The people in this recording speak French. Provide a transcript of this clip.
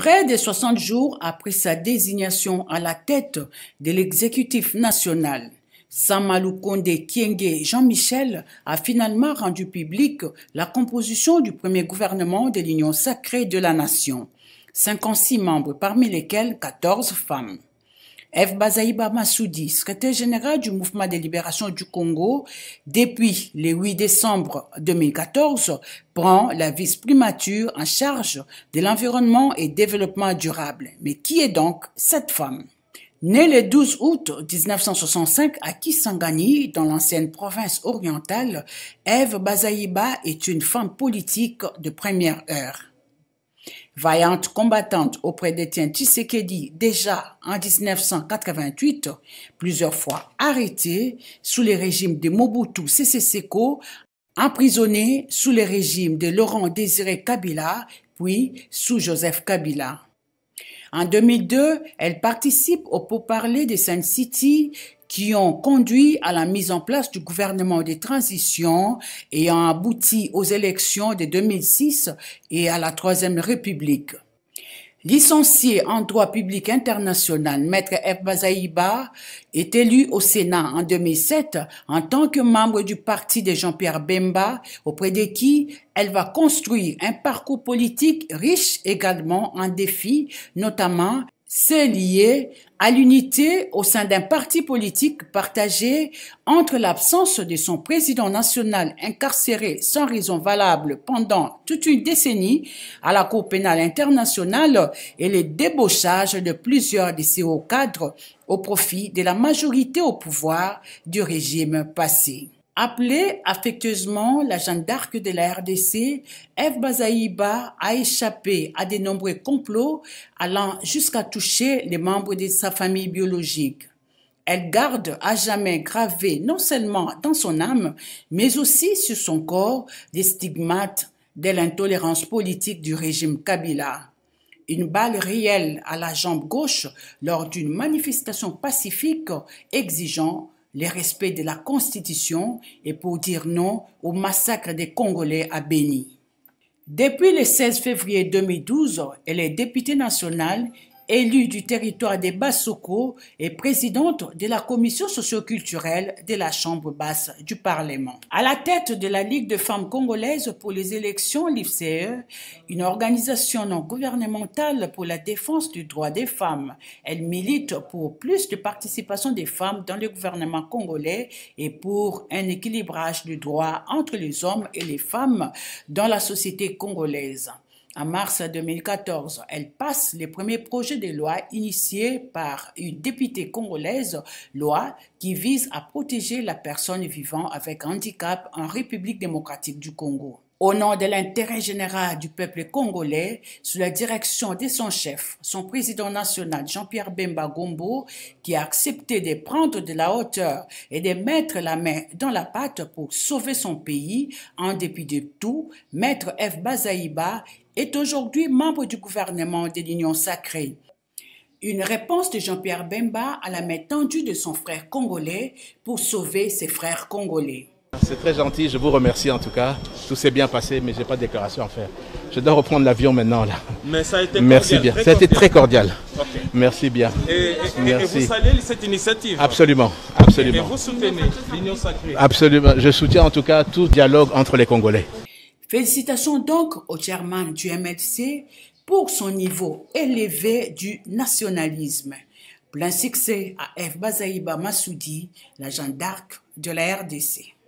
Près de 60 jours après sa désignation à la tête de l'exécutif national, Samalou Konde Kienge Jean-Michel a finalement rendu public la composition du premier gouvernement de l'Union sacrée de la nation. 56 membres parmi lesquels 14 femmes. Eve Bazaïba Massoudi, secrétaire général du Mouvement de libération du Congo, depuis le 8 décembre 2014, prend la vice-primature en charge de l'environnement et développement durable. Mais qui est donc cette femme Née le 12 août 1965 à Kisangani, dans l'ancienne province orientale, Eve Bazaïba est une femme politique de première heure. Vaillante combattante auprès d'Etienne Tshisekedi, déjà en 1988, plusieurs fois arrêtée sous le régime de Mobutu Sese Seko, emprisonnée sous le régime de Laurent Désiré Kabila, puis sous Joseph Kabila. En 2002, elle participe au pourparlers de saint City qui ont conduit à la mise en place du gouvernement de transition et ont abouti aux élections de 2006 et à la Troisième République. Licencié en droit public international, Maître F. Bazaïba est élu au Sénat en 2007 en tant que membre du parti de Jean-Pierre Bemba, auprès de qui elle va construire un parcours politique riche également en défis, notamment c'est lié à l'unité au sein d'un parti politique partagé entre l'absence de son président national incarcéré sans raison valable pendant toute une décennie à la Cour pénale internationale et les débauchages de plusieurs de ses hauts cadres au profit de la majorité au pouvoir du régime passé. Appelée affectueusement la Jeanne d'Arc de la RDC, Eve Bazaïba a échappé à de nombreux complots allant jusqu'à toucher les membres de sa famille biologique. Elle garde à jamais gravé non seulement dans son âme, mais aussi sur son corps des stigmates de l'intolérance politique du régime Kabila. Une balle réelle à la jambe gauche lors d'une manifestation pacifique exigeant le respect de la Constitution et pour dire non au massacre des Congolais à Beni. Depuis le 16 février 2012, les députés nationaux élue du territoire des Basoko et présidente de la commission socioculturelle de la Chambre basse du Parlement. À la tête de la Ligue de femmes congolaises pour les élections, l'IFCE, une organisation non gouvernementale pour la défense du droit des femmes, elle milite pour plus de participation des femmes dans le gouvernement congolais et pour un équilibrage du droit entre les hommes et les femmes dans la société congolaise. En mars 2014, elle passe les premiers projets de loi initiés par une députée congolaise, loi qui vise à protéger la personne vivant avec handicap en République démocratique du Congo. Au nom de l'intérêt général du peuple congolais, sous la direction de son chef, son président national Jean-Pierre Bemba Gombo, qui a accepté de prendre de la hauteur et de mettre la main dans la pâte pour sauver son pays, en dépit de tout, Maître F. Bazaïba est aujourd'hui membre du gouvernement de l'Union sacrée. Une réponse de Jean-Pierre Bemba à la main tendue de son frère congolais pour sauver ses frères congolais. C'est très gentil, je vous remercie en tout cas. Tout s'est bien passé, mais je n'ai pas de déclaration à faire. Je dois reprendre l'avion maintenant là. Merci bien. Ça a été très cordial. Merci bien. Et, vous saluez cette initiative Absolument, absolument. Et vous soutenez l'Union sacrée Absolument. Je soutiens en tout cas tout dialogue entre les Congolais. Félicitations donc au chairman du MFC pour son niveau élevé du nationalisme. Plein succès à F. Bazaïba Massoudi, l'agent d'Arc de la RDC.